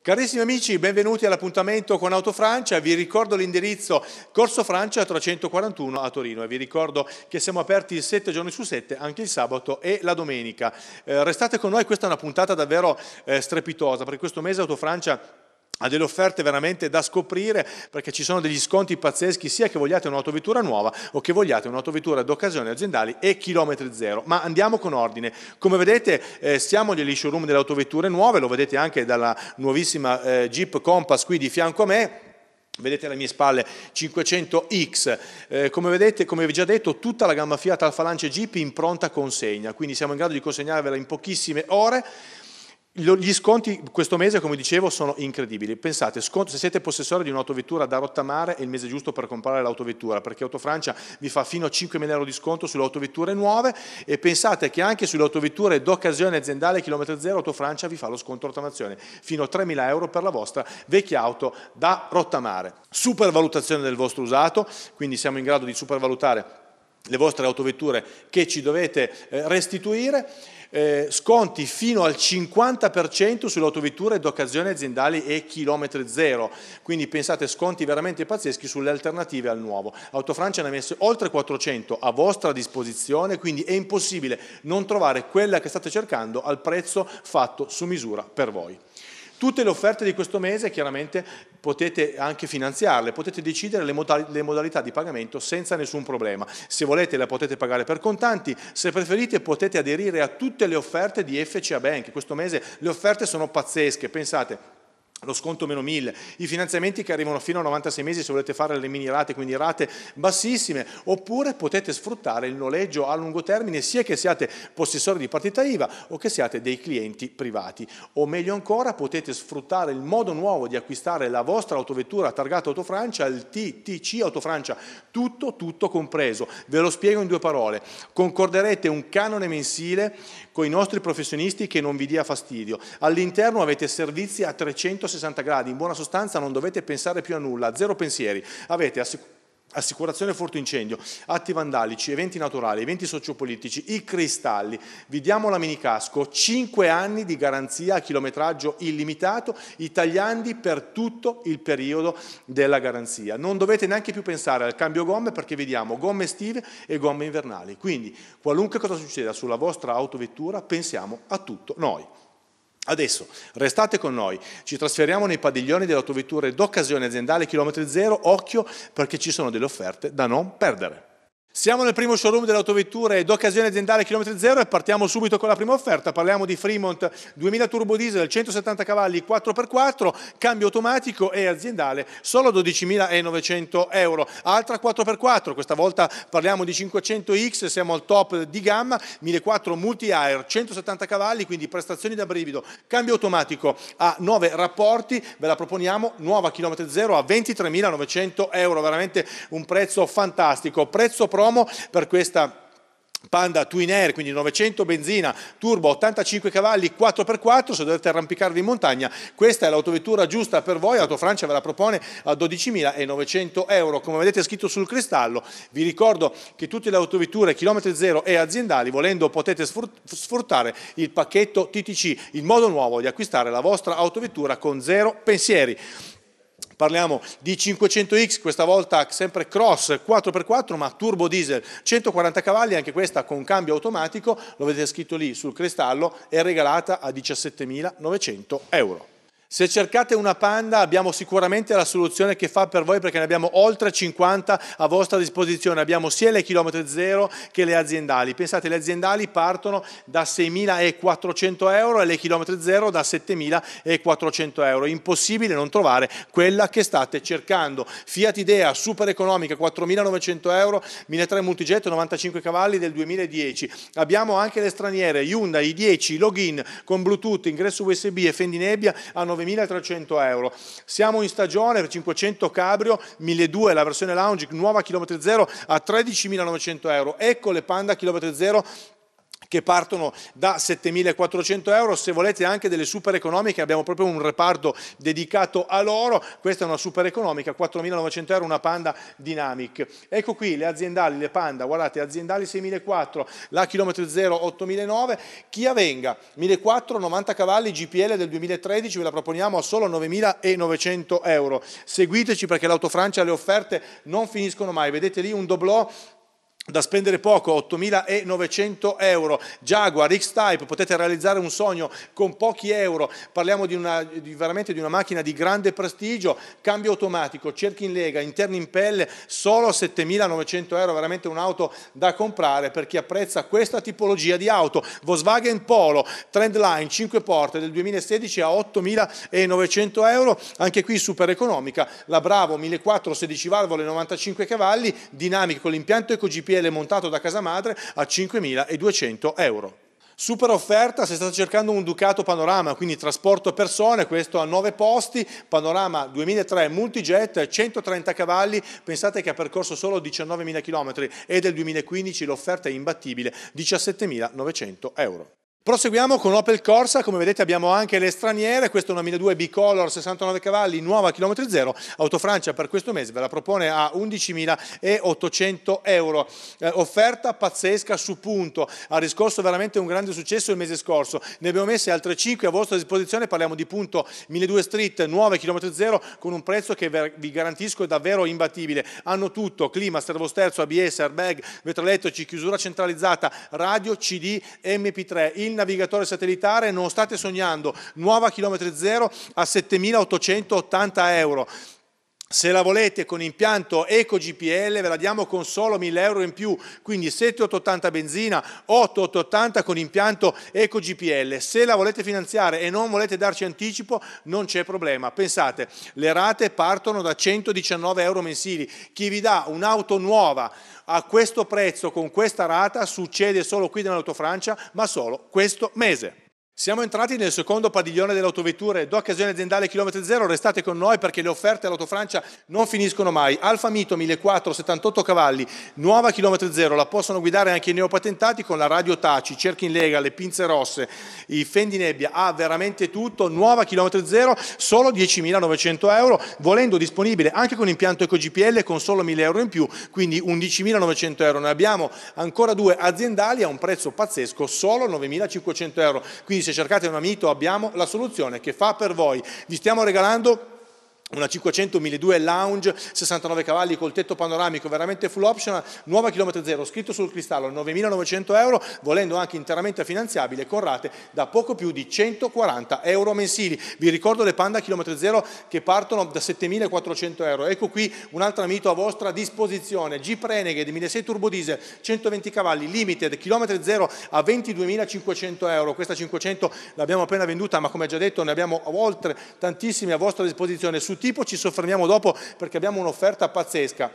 Carissimi amici, benvenuti all'appuntamento con Autofrancia. Vi ricordo l'indirizzo Corso Francia 341 a Torino e vi ricordo che siamo aperti 7 giorni su 7, anche il sabato e la domenica. Eh, restate con noi, questa è una puntata davvero eh, strepitosa perché questo mese Autofrancia ha delle offerte veramente da scoprire perché ci sono degli sconti pazzeschi sia che vogliate un'autovettura nuova o che vogliate un'autovettura d'occasione aziendali e chilometri zero. Ma andiamo con ordine. Come vedete eh, siamo negli showroom delle autovetture nuove, lo vedete anche dalla nuovissima eh, Jeep Compass qui di fianco a me. Vedete alle mie spalle 500X, eh, come vedete, come vi ho già detto, tutta la gamma Fiat Alfa Lancia Jeep in pronta consegna, quindi siamo in grado di consegnarvela in pochissime ore. Gli sconti questo mese, come dicevo, sono incredibili. Pensate, sconto, se siete possessore di un'autovettura da rottamare, è il mese giusto per comprare l'autovettura, perché Autofrancia vi fa fino a 5.000 euro di sconto sulle autovetture nuove e pensate che anche sulle autovetture d'occasione aziendale chilometro zero Autofrancia vi fa lo sconto rottamazione, fino a 3.000 euro per la vostra vecchia auto da rottamare. Supervalutazione del vostro usato, quindi siamo in grado di supervalutare le vostre autovetture che ci dovete eh, restituire, eh, sconti fino al 50% sulle autovetture d'occasione aziendali e chilometri zero, quindi pensate sconti veramente pazzeschi sulle alternative al nuovo. Autofrancia ne ha messo oltre 400 a vostra disposizione, quindi è impossibile non trovare quella che state cercando al prezzo fatto su misura per voi. Tutte le offerte di questo mese chiaramente potete anche finanziarle, potete decidere le, modalità di pagamento senza nessun problema. Se volete la potete pagare per contanti, se preferite potete aderire a tutte le offerte di FCA Bank. Questo mese le offerte sono pazzesche, pensate lo sconto meno 1000, i finanziamenti che arrivano fino a 96 mesi se volete fare le mini rate, quindi rate bassissime, oppure potete sfruttare il noleggio a lungo termine sia che siate possessori di partita IVA o che siate dei clienti privati, o meglio ancora potete sfruttare il modo nuovo di acquistare la vostra autovettura targata Autofrancia, il TTC Autofrancia, tutto, tutto compreso. Ve lo spiego in due parole, concorderete un canone mensile con i nostri professionisti che non vi dia fastidio, all'interno avete servizi a 360 360 gradi, in buona sostanza non dovete pensare più a nulla, zero pensieri, avete assicurato assicurazione furto incendio, atti vandalici, eventi naturali, eventi sociopolitici, i cristalli, vi diamo la minicasco, 5 anni di garanzia a chilometraggio illimitato, i tagliandi per tutto il periodo della garanzia. Non dovete neanche più pensare al cambio gomme perché vi diamo gomme estive e gomme invernali. Quindi qualunque cosa succeda sulla vostra autovettura pensiamo a tutto noi. Adesso restate con noi, ci trasferiamo nei padiglioni delle autovetture d'occasione aziendale chilometri zero, occhio perché ci sono delle offerte da non perdere. Siamo nel primo showroom delle autovetture d'occasione aziendale chilometri zero e partiamo subito con la prima offerta. Parliamo di Fremont 2000 turbo diesel, 170 cavalli, 4x4, cambio automatico e aziendale solo 12.900 euro. Altra 4x4, questa volta parliamo di 500X, siamo al top di gamma, 1400 multi-air, 170 cavalli, quindi prestazioni da brivido, cambio automatico a 9 rapporti, ve la proponiamo nuova chilometri zero a 23.900 euro, veramente un prezzo fantastico. Prezzo pronto uomo per questa Panda Twin Air, quindi 900 benzina, turbo 85 cavalli, 4x4, se dovete arrampicarvi in montagna, questa è l'autovettura giusta per voi, Autofrancia ve la propone a 12.900 euro, come vedete scritto sul cristallo, vi ricordo che tutte le autovetture chilometri zero e aziendali, volendo potete sfruttare il pacchetto TTC, il modo nuovo di acquistare la vostra autovettura con zero pensieri. Parliamo di 500X, questa volta sempre cross 4x4 ma turbo diesel, 140 cavalli, anche questa con cambio automatico, lo vedete scritto lì sul cristallo, è regalata a 17.900 euro. Se cercate una panda abbiamo sicuramente la soluzione che fa per voi perché ne abbiamo oltre 50 a vostra disposizione. Abbiamo sia le chilometri zero che le aziendali. Pensate, le aziendali partono da 6.400 euro e le chilometri zero da 7.400 euro. Impossibile non trovare quella che state cercando. Fiat Idea, super economica, 4.900 euro, 1.300 multijet, 95 cavalli del 2010. Abbiamo anche le straniere, Hyundai, i 10, login con Bluetooth, ingresso USB e fendinebbia a 9.000 9.300 euro. Siamo in stagione per 500 Cabrio, 1.200 la versione lounge, nuova chilometri zero a 13.900 euro. Ecco le Panda chilometri zero che partono da 7.400 euro, se volete anche delle super economiche, abbiamo proprio un reparto dedicato a loro, questa è una super economica, 4.900 euro una Panda Dynamic. Ecco qui le aziendali, le Panda, guardate, aziendali 6.400, la chilometro 0 8.009, Kia Venga 1.400, 90 cavalli, GPL del 2013, ve la proponiamo a solo 9.900 euro. Seguiteci perché l'Auto Francia le offerte non finiscono mai, vedete lì un doblò da spendere poco, 8.900 euro. Jaguar X-Type, potete realizzare un sogno con pochi euro. Parliamo di una, di veramente di una macchina di grande prestigio, cambio automatico, cerchi in lega, interni in pelle, solo 7.900 euro. Veramente un'auto da comprare per chi apprezza questa tipologia di auto. Volkswagen Polo, Trendline 5 porte del 2016 a 8.900 euro. Anche qui super economica. La Bravo 16 valvole, 95 cavalli, dinamico con l'impianto EcoGPL Daniele montato da casa madre a 5.200 euro. Super offerta se state cercando un Ducato Panorama, quindi trasporto persone, questo a 9 posti, Panorama 2003 Multijet, 130 cavalli, pensate che ha percorso solo 19.000 km e del 2015 l'offerta è imbattibile, 17.900 euro. Proseguiamo con Opel Corsa, come vedete abbiamo anche le straniere, questa è una 1002 Bicolor 69 cavalli, nuova chilometri zero, Autofrancia per questo mese ve la propone a 11.800 euro, eh, offerta pazzesca su punto, ha riscosso veramente un grande successo il mese scorso, ne abbiamo messe altre 5 a vostra disposizione, parliamo di punto 1002 Street, 9 chilometri zero, con un prezzo che vi garantisco è davvero imbattibile, hanno tutto, clima, servosterzo, ABS, airbag, vetroelettrici, chiusura centralizzata, radio, CD, MP3, il navigatore satellitare non state sognando, nuova chilometri zero a 7.880 euro. Se la volete con impianto Eco GPL ve la diamo con solo 1000 euro in più, quindi 7880 benzina, 8880 con impianto Eco GPL. Se la volete finanziare e non volete darci anticipo non c'è problema. Pensate, le rate partono da 119 euro mensili. Chi vi dà un'auto nuova a questo prezzo con questa rata succede solo qui nell'Autofrancia, ma solo questo mese. Siamo entrati nel secondo padiglione delle autovetture, do occasione aziendale chilometro zero, restate con noi perché le offerte all'Autofrancia non finiscono mai. Alfa Mito 1478 cavalli, nuova chilometro zero, la possono guidare anche i neopatentati con la radio Taci, cerchi in lega, le pinze rosse, i fendi nebbia, ha veramente tutto, nuova chilometro zero, solo 10.900 euro, volendo disponibile anche con impianto EcoGPL con solo 1.000 euro in più, quindi 11.900 euro. Ne abbiamo ancora due aziendali a un prezzo pazzesco, solo 9.500 euro. Quindi se cercate un amito abbiamo la soluzione che fa per voi. Vi stiamo regalando una 500 1200 lounge, 69 cavalli col tetto panoramico, veramente full option nuova chilometro zero, scritto sul cristallo, 9.900 euro, volendo anche interamente finanziabile con rate da poco più di 140 euro mensili. Vi ricordo le Panda chilometro zero che partono da 7.400 euro. Ecco qui un'altra mito a vostra disposizione, Jeep Renegade 1.6 turbo diesel, 120 cavalli, limited, chilometro zero a 22.500 euro. Questa 500 l'abbiamo appena venduta, ma come già detto ne abbiamo oltre tantissime a vostra disposizione su tipo, ci soffermiamo dopo perché abbiamo un'offerta pazzesca.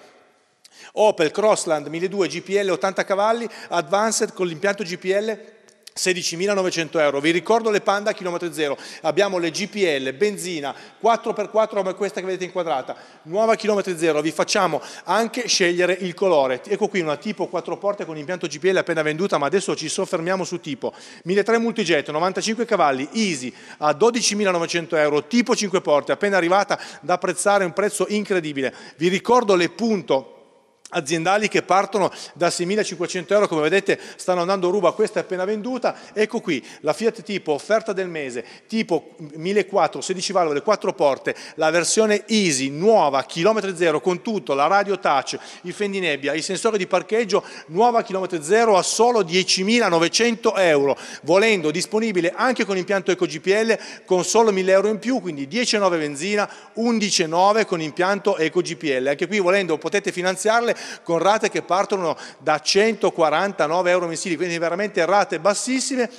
Opel Crossland 1200 GPL 80 cavalli, Advanced con l'impianto GPL 16.900 euro, vi ricordo le Panda a chilometro zero, abbiamo le GPL, benzina, 4x4 come questa che vedete inquadrata, nuova chilometri zero, vi facciamo anche scegliere il colore, ecco qui una tipo 4 porte con impianto GPL appena venduta ma adesso ci soffermiamo su tipo, 1.300 multijet, 95 cavalli, easy a 12.900 euro, tipo 5 porte, appena arrivata da apprezzare un prezzo incredibile, vi ricordo le punto aziendali che partono da 6.500 euro, come vedete stanno andando ruba, questa è appena venduta, ecco qui la Fiat tipo offerta del mese, tipo 1.400, 16 valvole, 4 porte, la versione easy, nuova, chilometro zero, con tutto, la radio touch, i fendinebbia, i sensori di parcheggio, nuova chilometro zero a solo 10.900 euro, volendo disponibile anche con impianto Eco GPL con solo 1.000 euro in più, quindi 19 benzina, 11,9 con impianto Eco GPL, anche qui volendo potete finanziarle con rate che partono da 149 euro mensili, quindi veramente rate bassissime,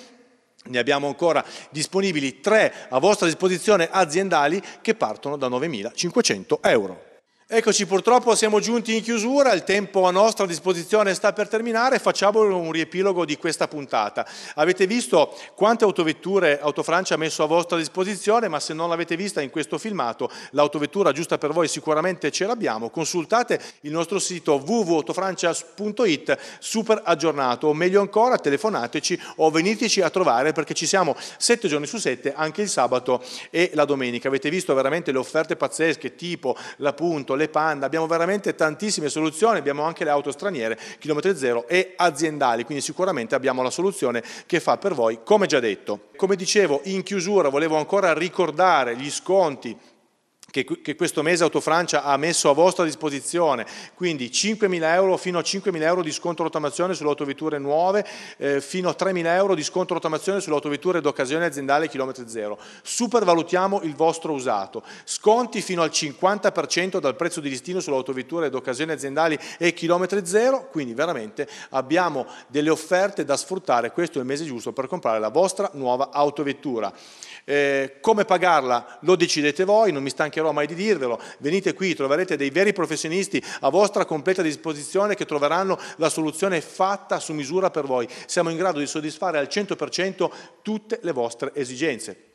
ne abbiamo ancora disponibili tre a vostra disposizione aziendali che partono da 9.500 euro. Eccoci, purtroppo siamo giunti in chiusura, il tempo a nostra disposizione sta per terminare, facciamo un riepilogo di questa puntata. Avete visto quante autovetture Autofrancia ha messo a vostra disposizione, ma se non l'avete vista in questo filmato, l'autovettura giusta per voi sicuramente ce l'abbiamo. Consultate il nostro sito www.autofrancia.it super aggiornato, o meglio ancora telefonateci o veniteci a trovare perché ci siamo sette giorni su sette, anche il sabato e la domenica. Avete visto veramente le offerte pazzesche tipo la punta Punto, le Panda, abbiamo veramente tantissime soluzioni, abbiamo anche le auto straniere, chilometri zero e aziendali, quindi sicuramente abbiamo la soluzione che fa per voi, come già detto. Come dicevo, in chiusura volevo ancora ricordare gli sconti che, che questo mese Autofrancia ha messo a vostra disposizione, quindi 5.000 euro fino a 5.000 euro di sconto rotamazione sulle autovetture nuove, eh, fino a 3.000 euro di sconto rotamazione sulle autovetture d'occasione aziendale chilometri zero. Supervalutiamo il vostro usato, sconti fino al 50% dal prezzo di listino sulle autovetture d'occasione aziendali e chilometri zero, quindi veramente abbiamo delle offerte da sfruttare, questo è il mese giusto per comprare la vostra nuova autovettura. Eh, come pagarla lo decidete voi, non mi stancherò stancherò mai di dirvelo, venite qui, troverete dei veri professionisti a vostra completa disposizione che troveranno la soluzione fatta su misura per voi. Siamo in grado di soddisfare al 100% tutte le vostre esigenze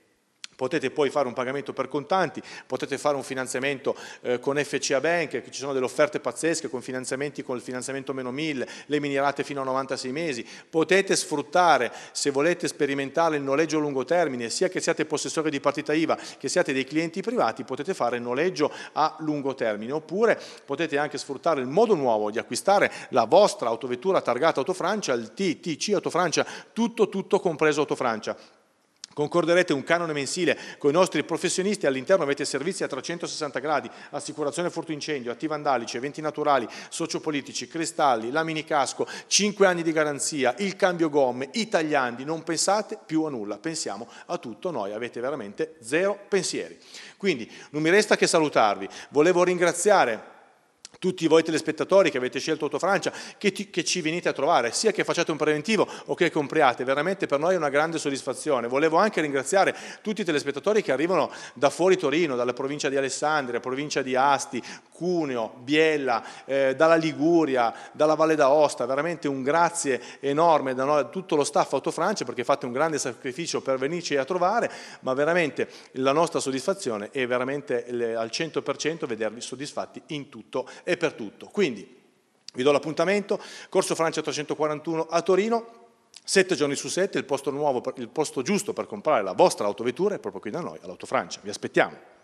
potete poi fare un pagamento per contanti, potete fare un finanziamento eh, con FCA Bank, ci sono delle offerte pazzesche con finanziamenti con il finanziamento meno 1000, le minirate fino a 96 mesi, potete sfruttare se volete sperimentare il noleggio a lungo termine, sia che siate possessori di partita IVA, che siate dei clienti privati, potete fare il noleggio a lungo termine, oppure potete anche sfruttare il modo nuovo di acquistare la vostra autovettura targata Autofrancia, il TTC Autofrancia, tutto tutto compreso Autofrancia concorderete un canone mensile con i nostri professionisti, all'interno avete servizi a 360 gradi, assicurazione furto incendio, atti vandalici, eventi naturali, sociopolitici, cristalli, lamini casco, 5 anni di garanzia, il cambio gomme, i tagliandi, non pensate più a nulla, pensiamo a tutto noi, avete veramente zero pensieri. Quindi non mi resta che salutarvi, volevo ringraziare tutti voi telespettatori che avete scelto Autofrancia, che, ti, che ci venite a trovare, sia che facciate un preventivo o che compriate, veramente per noi è una grande soddisfazione. Volevo anche ringraziare tutti i telespettatori che arrivano da fuori Torino, dalla provincia di Alessandria, provincia di Asti, Cuneo, Biella, eh, dalla Liguria, dalla Valle d'Aosta, veramente un grazie enorme da noi, tutto lo staff Autofrancia perché fate un grande sacrificio per venirci a trovare, ma veramente la nostra soddisfazione è veramente al 100% vedervi soddisfatti in tutto il e per tutto. Quindi vi do l'appuntamento, Corso Francia 341 a Torino, 7 giorni su 7, il posto, nuovo, il posto giusto per comprare la vostra autovettura è proprio qui da noi, all'Autofrancia. Vi aspettiamo.